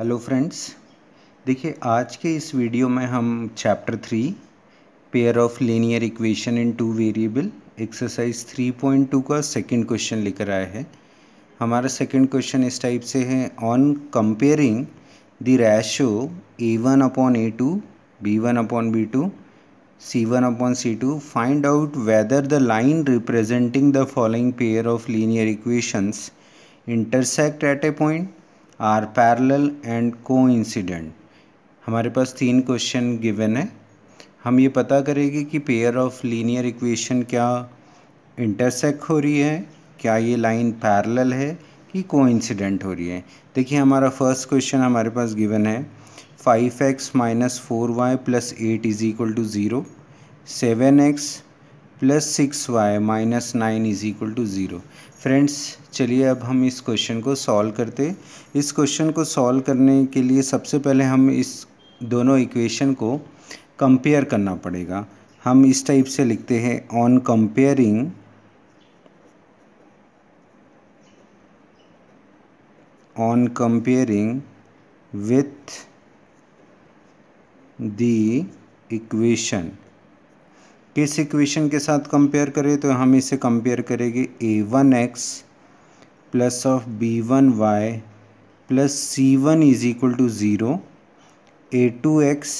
Hello friends देखिए आज के इस वीडियो में हम chapter three pair of linear equation in two variable exercise three point two का सेकंड क्वेश्चन लेकर आए हैं हमारा सेकंड क्वेश्चन इस टाइप से है on comparing the ratio A one upon A two B one upon B two C one upon C two find out whether the line representing the following pair of linear equations intersect at a point are parallel and coincident हमारे पास तीन question given है हम ये पता करेंगे कि pair of linear equation क्या इंटरसेक्ट हो रही है क्या ये लाइन पैरेलल है कि कोइंसिडेंट हो रही है देखिए हमारा फर्स्ट क्वेश्चन हमारे पास गिवन है five X minus four Y plus eight is equal to zero seven X plus six Y minus nine is equal to zero friends चलिए अब हम इस क्वेश्चन को सॉल्व करते इस क्वेश्चन को सॉल्व करने के लिए सबसे पहले हम इस दोनों इक्वेशन को कंपेयर करना पड़ेगा हम इस टाइप से लिखते हैं on comparing on comparing with the equation इस इक्वेशन के साथ कंपेयर करें तो हम इसे कंपेयर करेंगे A one X plus of B one Y plus C one is equal to zero A two X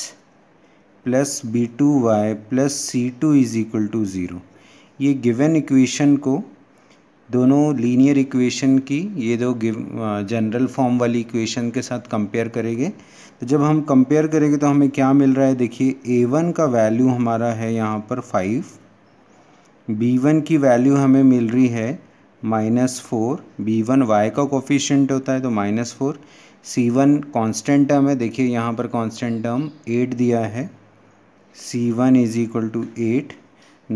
plus B two Y plus C two is equal to zero ये given equation को दोनों linear equation की ये दो general form वाली equation के साथ compare करेंगे तो जब हम कंपेयर करेंगे तो हमें क्या मिल रहा है देखिए ए वन का वैल्यू हमारा है यहाँ पर फाइव बी वन की वैल्यू हमें मिल रही है minus four B one Y का कोफिशेंट होता है तो minus four C one constant term है देखिए यहाँ पर कॉन्स्टेंट टर्म एट दिया है C one is equal to eight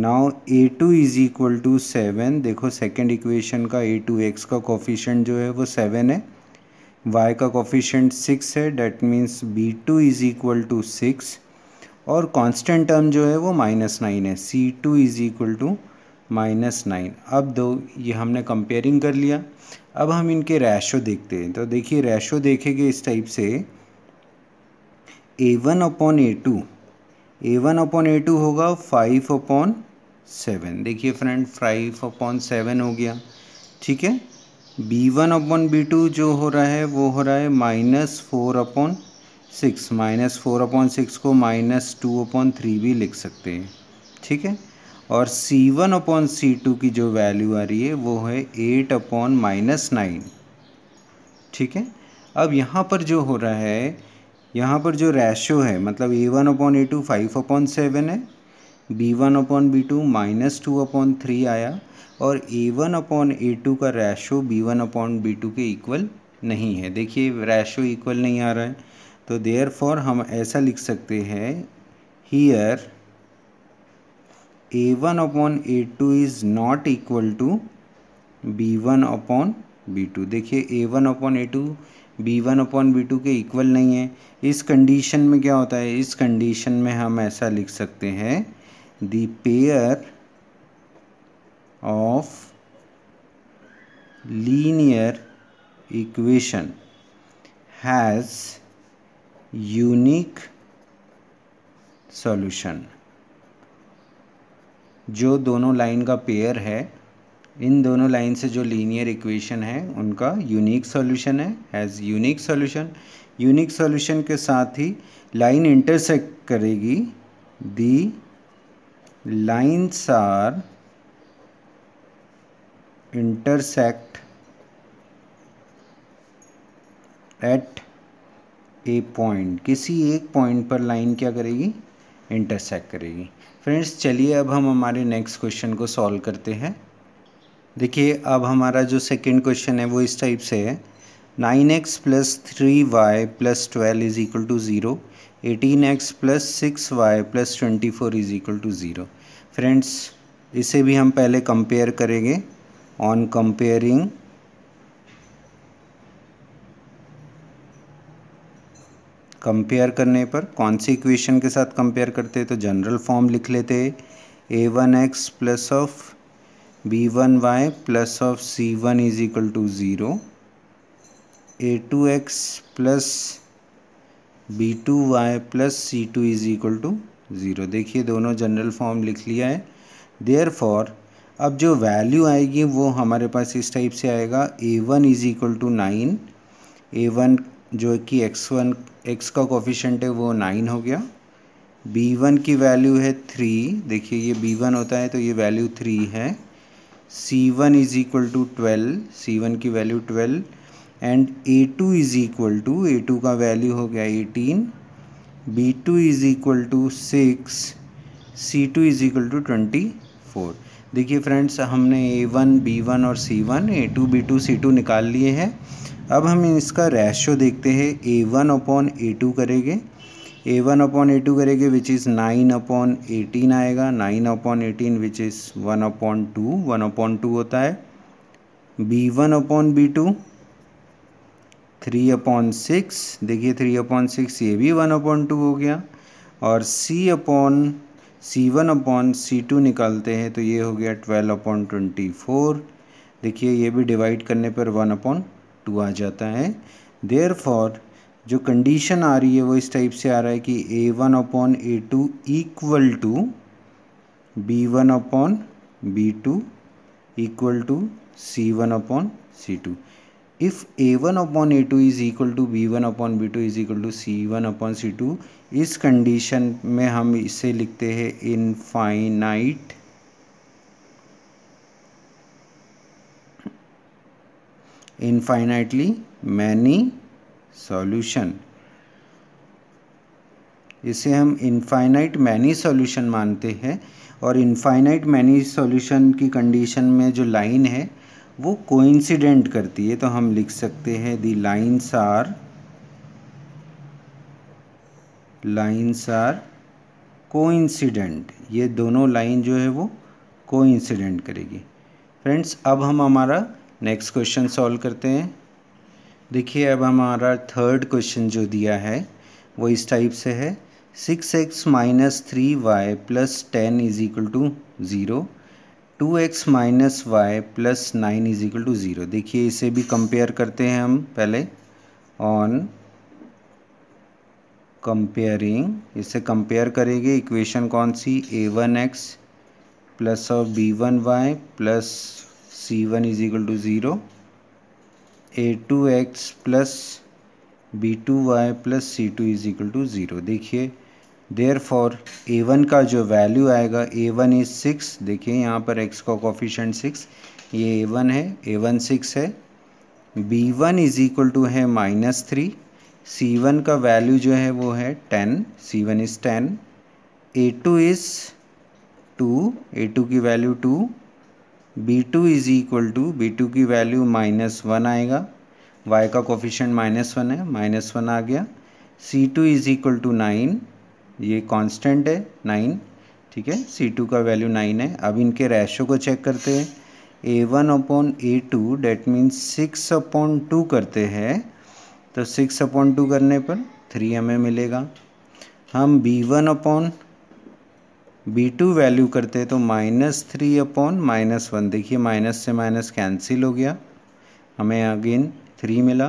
now A two is equal to seven देखो सेकेंड इक्वेशन का ए टू एक्स का कॉफिशेंट जो है वो सेवन है वाई का कॉफिशेंट सिक्स है that means B two is equal to six और कॉन्स्टेंट टर्म जो है वो माइनस नाइन है C two is equal to minus nine अब दो ये हमने कंपेयरिंग कर लिया अब हम इनके रैशो देखते हैं तो देखिए रैशो देखेंगे इस टाइप से A one upon A two A one upon A two होगा फाइव अपॉन सेवन देखिए फ्रेंड फाइव अपॉन सेवन हो गया ठीक है B one upon B two जो हो रहा है वो हो रहा है minus four upon six minus four upon six को माइनस टू अपॉन थ्री भी लिख सकते हैं ठीक है और C one upon C two की जो वैल्यू आ रही है वो है एट अपॉन माइनस नाइन ठीक है अब यहाँ पर जो हो रहा है यहाँ पर जो रेशो है मतलब A one upon A two five upon seven है B one upon B two minus two upon three आया और A one upon A two का ratio B one upon B two के इक्वल नहीं है देखिए रेशो इक्वल नहीं आ रहा है तो देयर फॉर हम ऐसा लिख सकते हैं here A one upon A two is not equal to B one upon B two देखिए A one upon A two B one upon B two के इक्वल नहीं है इस कंडीशन में क्या होता है इस कंडीशन में हम ऐसा लिख सकते हैं the pair of linear equation has unique solution जो दोनों लाइन का पेयर है इन दोनों लाइन से जो लीनियर इक्वेशन है उनका यूनिक सॉल्यूशन है has unique solution unique solution के साथ ही लाइन इंटरसेक्ट करेगी the lines are intersect at a point किसी एक पॉइंट पर लाइन क्या करेगी इंटरसेक्ट करेगी फ्रेंड्स चलिए अब हम हमारे नेक्स्ट क्वेश्चन को सॉल्व करते हैं देखिए अब हमारा जो सेकंड क्वेश्चन है वो इस टाइप से है nine X plus three Y plus twelve is equal to zero eighteen X plus six Y plus twenty four is equal to zero friends इसे भी हम पहले कंपेयर करेंगे ऑन कंपेयरिंग कंपेयर करने पर कौन सी इक्वेशन के साथ कंपेयर करते तो जनरल फॉर्म लिख लेते A one X plus of B one Y plus of C one is equal to zero A two X plus B two Y plus C two is equal to zero देखिए दोनों general form लिख लिया है there for अब जो value आएगी वो हमारे पास इस टाइप से आएगा A one is equal to nine A one जो कि एक्स वन एक्स का कोफिशेंट है वो नाइन हो गया बी वन की वैल्यू है थ्री देखिए ये बी वन होता है तो ये वैल्यू थ्री है C one is equal to twelve C one की value twelve and A two is equal to A two का वैल्यू हो गया eighteen B two is equal to six C two is equal to twenty four देखिए friends हमने A one B one और C one A two B two C two निकाल लिए हैं अब हम इसका रेशो देखते हैं A one upon A two करेंगे A one upon A two करेंगे which is nine upon eighteen आएगा nine upon eighteen which is one upon two one upon two होता है B one upon B two three upon six देखिए three upon six ये भी one upon two हो गया और C upon C one upon C two निकालते हैं तो ये हो गया ट्वेल्व अपॉन ट्वेंटी फोर देखिए ये भी डिवाइड करने पर वन अपॉन टू आ जाता है देयर फॉर जो कंडीशन आ रही है वो इस टाइप से आ रहा है कि A one upon A two equal to B one upon B two equal to C one upon C two if A one upon A two is equal to B one upon B two is equal to C one upon C two इस condition में हम इसे लिखते हैं infinite infinitely many solution इसे हम infinite many solution मानते हैं और इनफाइनाइट मैनी सॉल्यूशन की कंडीशन में जो लाइन है वो कोइंसिडेंट करती है तो हम लिख सकते हैं the lines are lines are coincident ये दोनों लाइन जो है वो कोइंसिडेंट करेगी फ्रेंड्स अब हम हमारा नेक्स्ट क्वेश्चन सॉल्व करते हैं देखिए अब हमारा थर्ड क्वेश्चन जो दिया है वो इस टाइप से है six X minus three Y plus ten is equal to zero two X minus Y plus nine is equal to zero देखिए इसे भी कंपेयर करते हैं हम पहले ऑन कंपेयरिंग इसे कंपेयर करेंगे इक्वेशन कौन सी ए वन एक्स प्लस और B one Y plus C one is equal to zero A two X plus B two Y plus C two is equal to zero देखिए therefore A one का जो value आएगा A one is six देखिए यहाँ पर x का coefficient six ये A one है ए वन सिक्स है B one is equal to है माइनस थ्री सी वन का वैल्यू जो है वो है ten C one is ten A two is two A two की value two B two is equal to B two की value minus one आएगा y का कोफिशेंट माइनस वन है माइनस वन आ गया C two is equal to nine ये constant है nine ठीक है सी टू का वैल्यू नाइन है अब इनके रेशो को चेक करते हैं A one upon A two that means six upon two करते हैं तो सिक्स अपॉन टू करने पर थ्री हमें मिलेगा हम B one upon B two value करते हैं तो minus three upon minus one देखिए माइनस से माइनस कैंसिल हो गया हमें अगेन थ्री मिला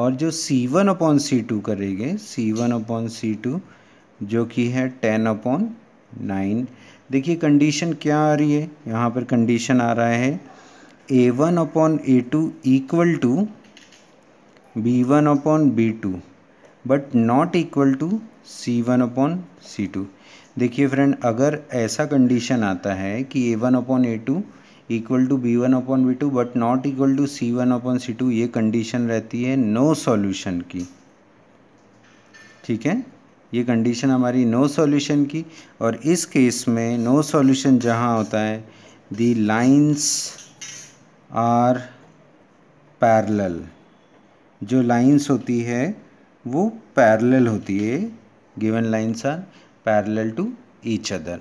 और जो C one upon C two करेंगे C one upon C two जो कि है टेन अपॉन नाइन देखिए कंडीशन क्या आ रही है यहाँ पर कंडीशन आ रहा है A one upon A two equal to B one upon B two but not equal to C one upon C two देखिए फ्रेंड अगर ऐसा कंडीशन आता है कि A one upon A two equal to B one upon B two but not equal to C one upon C two ये condition रहती है no no solution की ठीक है ये कंडीशन हमारी नो no सॉल्यूशन की और इस केस में नो no सॉल्यूशन जहाँ होता है दी लाइन्स आर पैरल जो लाइन्स होती है वो पैरल होती है given lines are parallel to each other.